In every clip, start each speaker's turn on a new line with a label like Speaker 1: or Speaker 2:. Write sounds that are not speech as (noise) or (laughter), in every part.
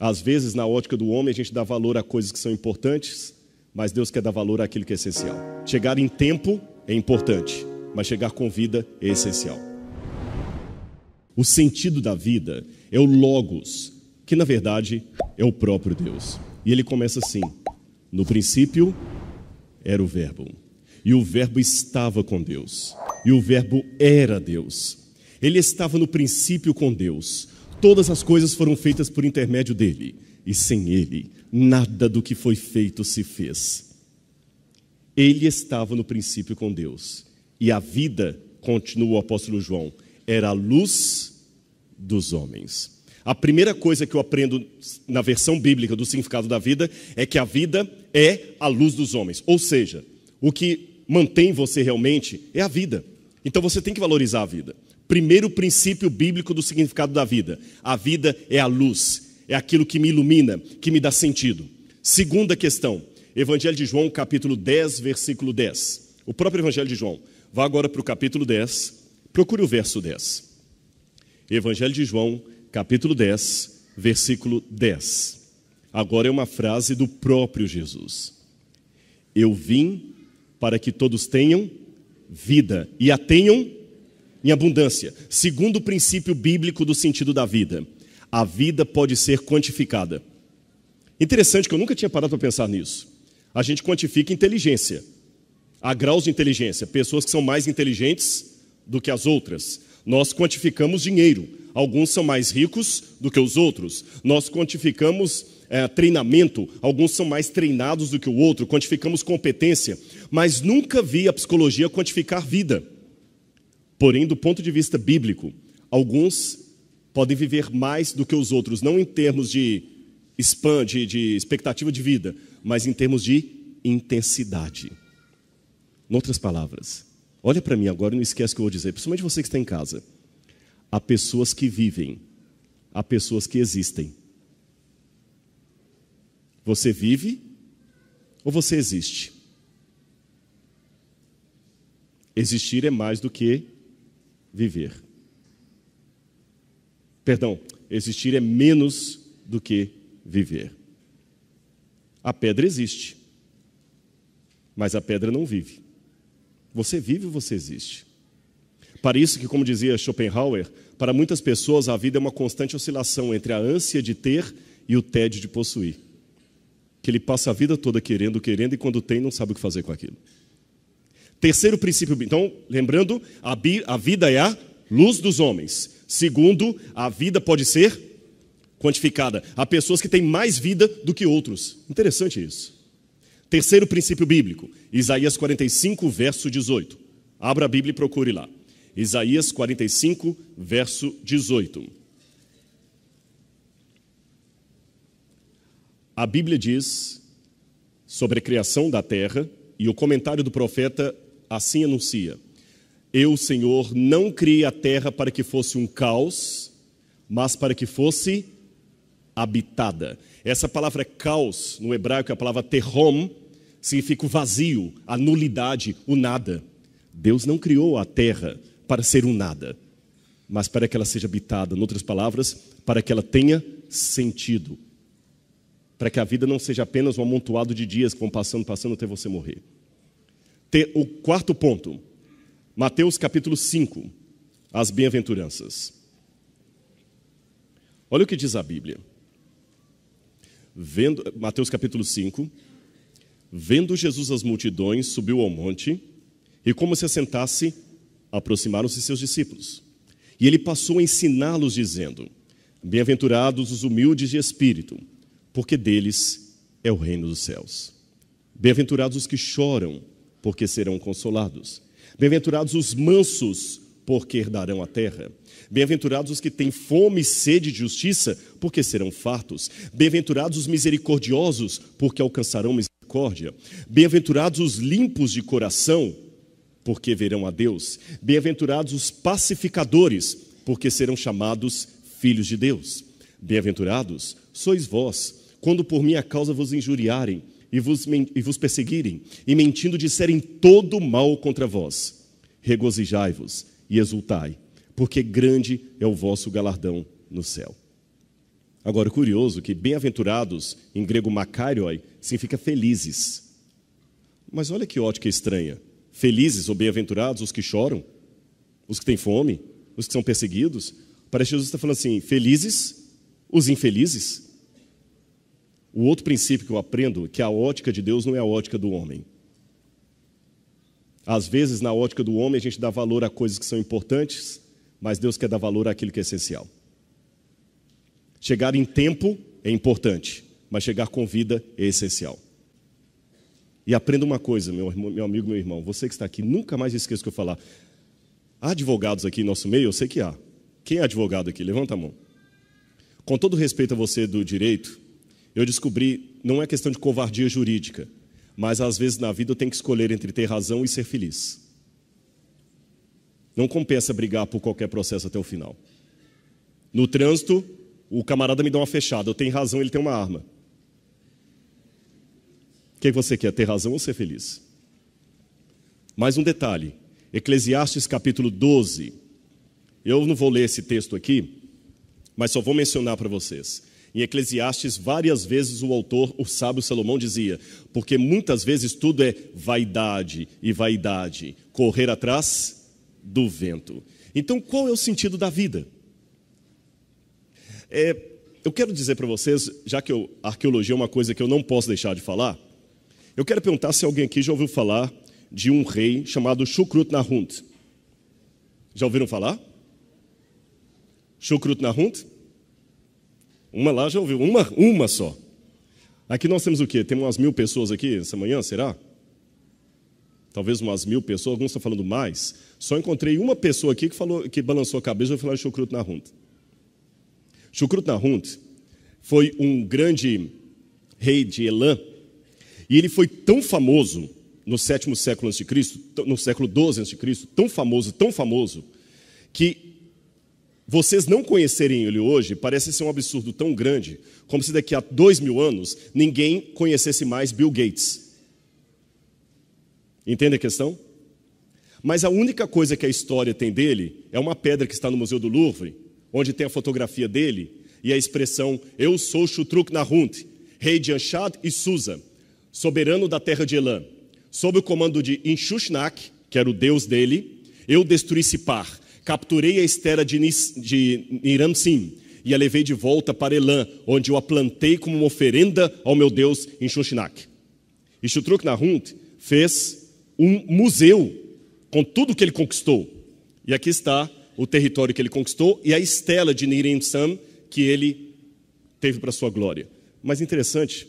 Speaker 1: Às vezes, na ótica do homem, a gente dá valor a coisas que são importantes, mas Deus quer dar valor àquilo que é essencial. Chegar em tempo é importante, mas chegar com vida é essencial. O sentido da vida é o Logos, que na verdade é o próprio Deus. E ele começa assim: No princípio era o Verbo, e o Verbo estava com Deus, e o Verbo era Deus. Ele estava no princípio com Deus. Todas as coisas foram feitas por intermédio dele, e sem ele, nada do que foi feito se fez. Ele estava no princípio com Deus, e a vida, continua o apóstolo João, era a luz dos homens. A primeira coisa que eu aprendo na versão bíblica do significado da vida é que a vida é a luz dos homens, ou seja, o que mantém você realmente é a vida. Então você tem que valorizar a vida primeiro princípio bíblico do significado da vida. A vida é a luz, é aquilo que me ilumina, que me dá sentido. Segunda questão, Evangelho de João, capítulo 10, versículo 10. O próprio Evangelho de João. Vá agora para o capítulo 10, procure o verso 10. Evangelho de João, capítulo 10, versículo 10. Agora é uma frase do próprio Jesus. Eu vim para que todos tenham vida e a tenham em abundância. Segundo o princípio bíblico do sentido da vida, a vida pode ser quantificada. Interessante que eu nunca tinha parado para pensar nisso. A gente quantifica inteligência. Há graus de inteligência, pessoas que são mais inteligentes do que as outras. Nós quantificamos dinheiro. Alguns são mais ricos do que os outros. Nós quantificamos é, treinamento. Alguns são mais treinados do que o outro. Quantificamos competência. Mas nunca vi a psicologia quantificar vida. Porém, do ponto de vista bíblico, alguns podem viver mais do que os outros, não em termos de spam, de, de expectativa de vida, mas em termos de intensidade. Em outras palavras, olha para mim agora e não esquece o que eu vou dizer, principalmente você que está em casa. Há pessoas que vivem, há pessoas que existem. Você vive ou você existe? Existir é mais do que viver. Perdão, existir é menos do que viver. A pedra existe, mas a pedra não vive. Você vive, você existe. Para isso que, como dizia Schopenhauer, para muitas pessoas a vida é uma constante oscilação entre a ânsia de ter e o tédio de possuir. Que ele passa a vida toda querendo, querendo e quando tem não sabe o que fazer com aquilo. Terceiro princípio, então, lembrando, a, vida é a luz dos homens. Segundo, a vida pode ser quantificada. Há pessoas que têm mais vida do que outros. Interessante isso. Terceiro princípio bíblico, Isaías 45, verso 18. Abra a Bíblia e procure lá. Isaías 45, verso 18. A Bíblia diz sobre a criação da terra, e o comentário do profeta assim anuncia: Eu, Senhor, não criei a terra para que fosse um caos, mas para que fosse habitada. Essa palavra caos, no hebraico, é a palavra terrom, significa o vazio, a nulidade, o nada. Deus não criou a terra para ser um nada, mas para que ela seja habitada. Em outras palavras, para que ela tenha sentido. Para que a vida não seja apenas um amontoado de dias que vão passando, passando até você morrer o quarto ponto, Mateus capítulo 5, as bem-aventuranças. Olha o que diz a Bíblia. Vendo, Mateus capítulo 5. Vendo Jesus as multidões, subiu ao monte, e como se assentasse, aproximaram-se seus discípulos. E ele passou a ensiná-los, dizendo: Bem-aventurados os humildes de espírito, porque deles é o reino dos céus. Bem-aventurados os que choram porque serão consolados. Bem-aventurados os mansos, porque herdarão a terra. Bem-aventurados os que têm fome e sede de justiça, porque serão fartos. Bem-aventurados os misericordiosos, porque alcançarão misericórdia. Bem-aventurados os limpos de coração, porque verão a Deus. Bem-aventurados os pacificadores, porque serão chamados filhos de Deus. Bem-aventurados sois vós, quando por minha causa vos injuriarem e vos, e vos perseguirem, e mentindo disserem todo mal contra vós, regozijai-vos e exultai, porque grande é o vosso galardão no céu. Agora, curioso que bem-aventurados, em grego makarioi, significa felizes. Mas olha que ótica estranha. Felizes ou bem-aventurados os que choram, os que têm fome, os que são perseguidos. Parece que Jesus está falando assim: felizes os infelizes. O outro princípio que eu aprendo é que a ótica de Deus não é a ótica do homem. Às vezes, na ótica do homem, a gente dá valor a coisas que são importantes, mas Deus quer dar valor àquilo que é essencial. Chegar em tempo é importante, mas chegar com vida é essencial. E aprenda uma coisa, meu, meu amigo, meu irmão, você que está aqui, nunca mais esqueça o que eu falar. Há advogados aqui em nosso meio? Eu sei que há. Quem é advogado aqui? Levanta a mão. Com todo respeito a você do direito, eu descobri, não é questão de covardia jurídica, mas às vezes na vida eu tenho que escolher entre ter razão e ser feliz. Não compensa brigar por qualquer processo até o final. No trânsito, o camarada me dá uma fechada, eu tenho razão, ele tem uma arma. O que é você quer, ter razão ou ser feliz? Mais um detalhe, Eclesiastes capítulo 12. Eu não vou ler esse texto aqui, mas só vou mencionar para vocês. Em Eclesiastes, várias vezes o autor, o sábio Salomão, dizia: porque muitas vezes tudo é vaidade e vaidade, correr atrás do vento. Então, qual é o sentido da vida? É, eu quero dizer para vocês, já que eu, a arqueologia é uma coisa que eu não posso deixar de falar, eu quero perguntar se alguém aqui já ouviu falar de um rei chamado Shukrut Nahunt. Já ouviram falar? Shukrut Nahunt? Uma lá já ouviu, uma, uma só. Aqui nós temos o quê? Temos umas mil pessoas aqui essa manhã, será? Talvez umas mil pessoas, alguns estão falando mais. Só encontrei uma pessoa aqui que falou, que balançou a cabeça e falou chucrute na runta. Nahunt na runta foi um grande rei de Elã e ele foi tão famoso no sétimo século antes de Cristo, no século 12 antes de Cristo, tão famoso, tão famoso que vocês não conhecerem ele hoje parece ser um absurdo tão grande, como se daqui a dois mil anos ninguém conhecesse mais Bill Gates. Entende a questão? Mas a única coisa que a história tem dele é uma pedra que está no Museu do Louvre, onde tem a fotografia dele e a expressão Eu sou Shutruk Nahunt, rei de Anshad e Susa, soberano da terra de Elã. Sob o comando de Inshushnak, que era o deus dele, eu destruí Sipar, Capturei a estera de, Nis, de Niramsim e a levei de volta para Elã, onde eu a plantei como uma oferenda ao meu Deus em Xuxinac. E Shutruk-Nahunt fez um museu com tudo que ele conquistou. E aqui está o território que ele conquistou e a estela de Niramsim que ele teve para sua glória. Mas interessante,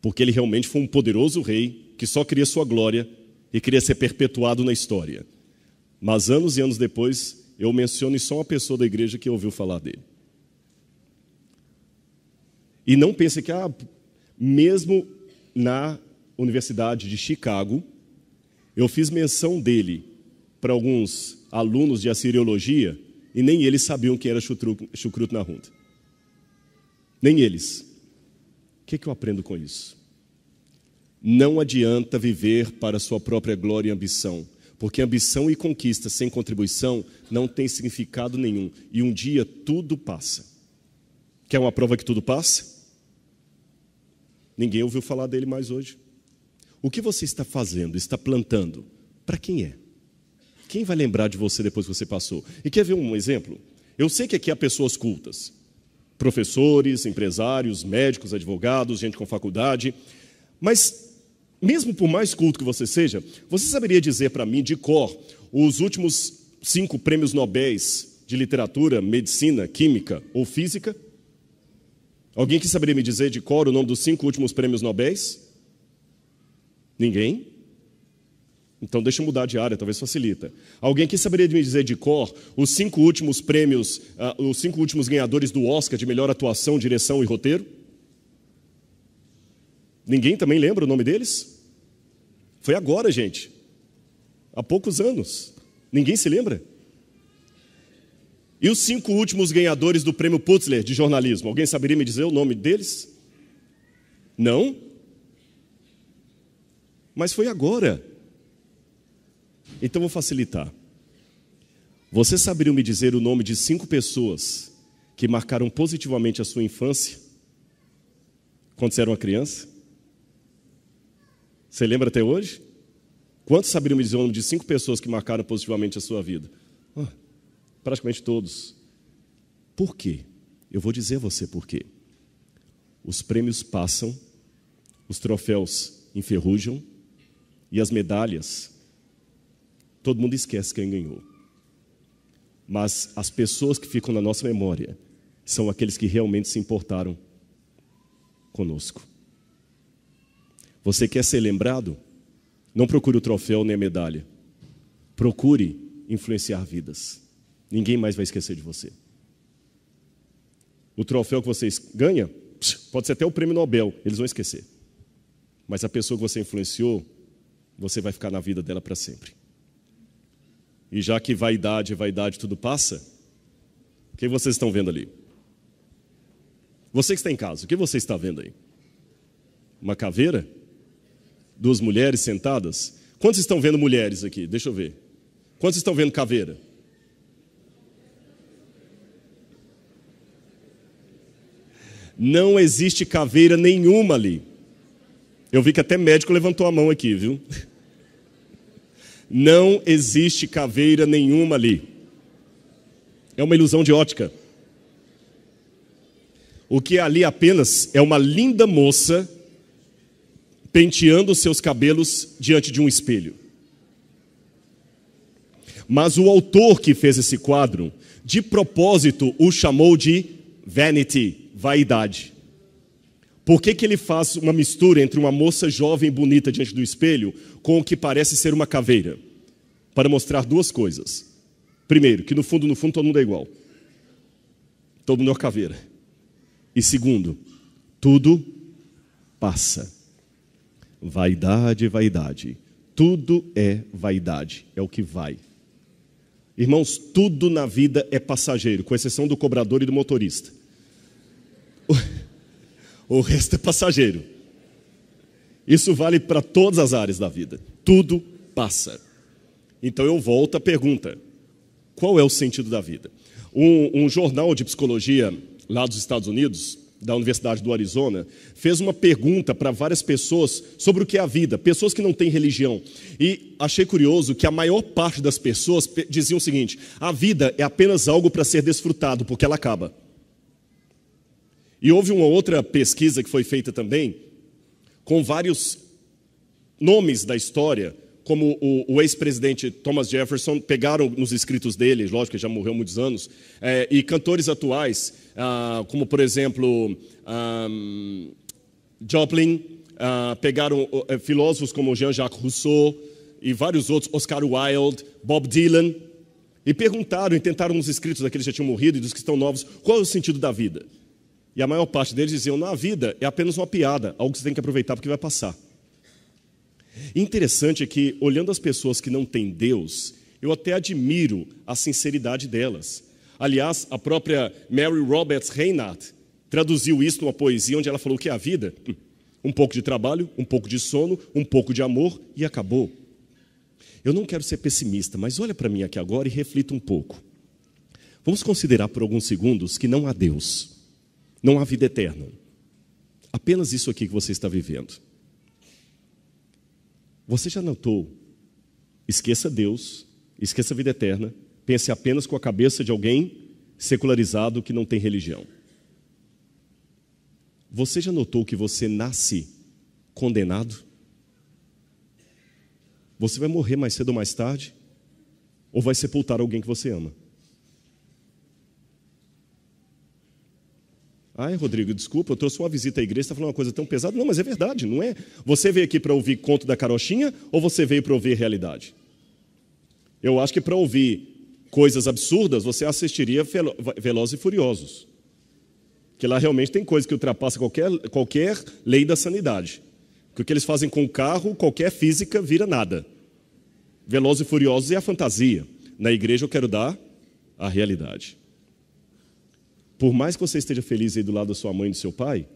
Speaker 1: porque ele realmente foi um poderoso rei que só queria sua glória e queria ser perpetuado na história. Mas anos e anos depois, eu menciono só uma pessoa da igreja que ouviu falar dele. E não pense que, ah, mesmo na Universidade de Chicago, eu fiz menção dele para alguns alunos de assiriologia e nem eles sabiam quem era chucrute na ronda. Nem eles. O que, é que eu aprendo com isso? Não adianta viver para sua própria glória e ambição porque ambição e conquista sem contribuição não tem significado nenhum. E um dia tudo passa. Quer uma prova que tudo passa? Ninguém ouviu falar dele mais hoje. O que você está fazendo, está plantando? Para quem é? Quem vai lembrar de você depois que você passou? E quer ver um exemplo? Eu sei que aqui há pessoas cultas, professores, empresários, médicos, advogados, gente com faculdade, mas mesmo por mais culto que você seja, você saberia dizer para mim de cor os últimos cinco prêmios Nobel de literatura, medicina, química ou física? Alguém que saberia me dizer de cor o nome dos cinco últimos prêmios Nobéis? Ninguém? Então deixa eu mudar de área, talvez facilita. Alguém aqui saberia me dizer de cor os cinco últimos prêmios, uh, os cinco últimos ganhadores do Oscar de melhor atuação, direção e roteiro? Ninguém também lembra o nome deles? Foi agora, gente. Há poucos anos. Ninguém se lembra? E os cinco últimos ganhadores do prêmio Putzler de jornalismo? Alguém saberia me dizer o nome deles? Não? Mas foi agora. Então vou facilitar. Você saberia me dizer o nome de cinco pessoas que marcaram positivamente a sua infância quando você era uma criança? Você lembra até hoje? Quantos saberiam me dizer o nome de cinco pessoas que marcaram positivamente a sua vida? Oh, praticamente todos. Por quê? Eu vou dizer a você por quê. Os prêmios passam, os troféus enferrujam e as medalhas, todo mundo esquece quem ganhou. Mas as pessoas que ficam na nossa memória são aqueles que realmente se importaram conosco. Você quer ser lembrado? Não procure o troféu nem a medalha. Procure influenciar vidas. Ninguém mais vai esquecer de você. O troféu que você ganha, pode ser até o prêmio Nobel, eles vão esquecer. Mas a pessoa que você influenciou, você vai ficar na vida dela para sempre. E já que vaidade, vaidade, tudo passa, o que vocês estão vendo ali? Você que está em casa, o que você está vendo aí? Uma caveira? duas mulheres sentadas. Quantos estão vendo mulheres aqui? Deixa eu ver. Quantos estão vendo caveira? Não existe caveira nenhuma ali. Eu vi que até médico levantou a mão aqui, viu? Não existe caveira nenhuma ali. É uma ilusão de ótica. O que é ali apenas é uma linda moça penteando seus cabelos diante de um espelho. Mas o autor que fez esse quadro, de propósito, o chamou de vanity, vaidade. Por que, que ele faz uma mistura entre uma moça jovem bonita diante do espelho com o que parece ser uma caveira? Para mostrar duas coisas. Primeiro, que no fundo, no fundo, todo mundo é igual. Todo mundo é uma caveira. E segundo, tudo passa. Vaidade, vaidade. Tudo é vaidade, é o que vai. Irmãos, tudo na vida é passageiro, com exceção do cobrador e do motorista. O, (laughs) resto é passageiro. Isso vale para todas as áreas da vida. Tudo passa. Então eu volto à pergunta: qual é o sentido da vida? Um, um jornal de psicologia lá dos Estados Unidos da Universidade do Arizona, fez uma pergunta para várias pessoas sobre o que é a vida, pessoas que não têm religião. E achei curioso que a maior parte das pessoas diziam o seguinte: a vida é apenas algo para ser desfrutado, porque ela acaba. E houve uma outra pesquisa que foi feita também, com vários nomes da história como o, o ex-presidente Thomas Jefferson, pegaram nos escritos dele, lógico que já morreu há muitos anos, é, e cantores atuais, ah, como por exemplo um, Joplin, ah, pegaram é, filósofos como Jean-Jacques Rousseau e vários outros, Oscar Wilde, Bob Dylan, e perguntaram e tentaram nos escritos daqueles que já tinham morrido e dos que estão novos, qual é o sentido da vida? E a maior parte deles diziam: na vida é apenas uma piada, algo que você tem que aproveitar porque vai passar. Interessante é que, olhando as pessoas que não têm Deus, eu até admiro a sinceridade delas. Aliás, a própria Mary Roberts Reinhardt traduziu isso numa poesia onde ela falou que é a vida, hum, um pouco de trabalho, um pouco de sono, um pouco de amor e acabou. Eu não quero ser pessimista, mas olha para mim aqui agora e reflita um pouco. Vamos considerar por alguns segundos que não há Deus, não há vida eterna. Apenas isso aqui que você está vivendo. Você já notou? Esqueça Deus, esqueça a vida eterna, pense apenas com a cabeça de alguém secularizado que não tem religião. Você já notou que você nasce condenado? Você vai morrer mais cedo ou mais tarde? Ou vai sepultar alguém que você ama? Ai, Rodrigo, desculpa, eu trouxe uma visita à igreja, está falando uma coisa tão pesada. Não, mas é verdade, não é? Você veio aqui para ouvir conto da carochinha ou você veio para ouvir realidade? Eu acho que para ouvir coisas absurdas, você assistiria Velozes e Furiosos. Que lá realmente tem coisa que ultrapassa qualquer, qualquer lei da sanidade. porque o que eles fazem com o carro, qualquer física vira nada. Velozes e Furiosos é a fantasia. Na igreja eu quero dar a realidade. Por mais que você esteja feliz aí do lado da sua mãe e do seu pai,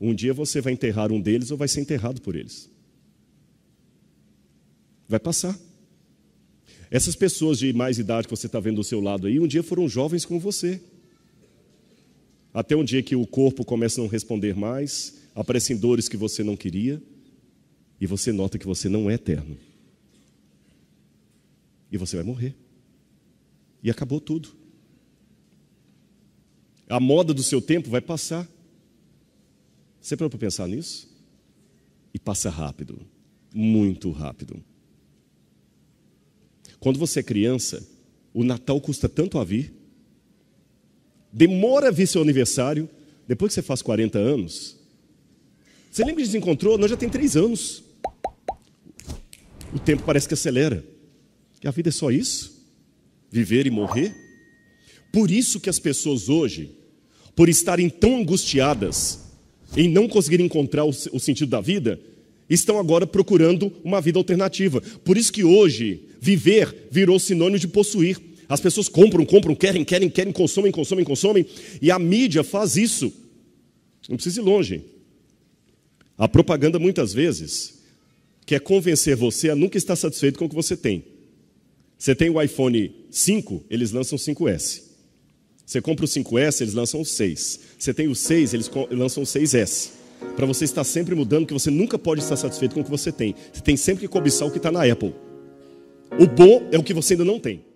Speaker 1: um dia você vai enterrar um deles ou vai ser enterrado por eles. Vai passar. Essas pessoas de mais idade que você está vendo do seu lado aí, um dia foram jovens como você. Até um dia que o corpo começa a não responder mais, aparecem dores que você não queria, e você nota que você não é eterno. E você vai morrer. E acabou tudo. A moda do seu tempo vai passar. Você parou para pensar nisso? E passa rápido, muito rápido. Quando você é criança, o Natal custa tanto a vir, demora a vir seu aniversário, depois que você faz 40 anos. Você lembra que se encontrou? Nós já tem três anos. O tempo parece que acelera. E a vida é só isso? Viver e morrer? Por isso que as pessoas hoje, por estarem tão angustiadas em não conseguir encontrar o, o sentido da vida, estão agora procurando uma vida alternativa. Por isso que hoje viver virou sinônimo de possuir. As pessoas compram, compram, querem, querem, querem, consomem, consomem, consomem, e a mídia faz isso. Não precisa ir longe. A propaganda muitas vezes quer convencer você a nunca estar satisfeito com o que você tem. Você tem o iPhone 5, eles lançam 5S. Você compra o 5S, eles lançam o 6. Você tem o 6, eles lançam o 6S. Para você estar sempre mudando, que você nunca pode estar satisfeito com o que você tem. Você tem sempre que cobiçar o que está na Apple. O bom é o que você ainda não tem.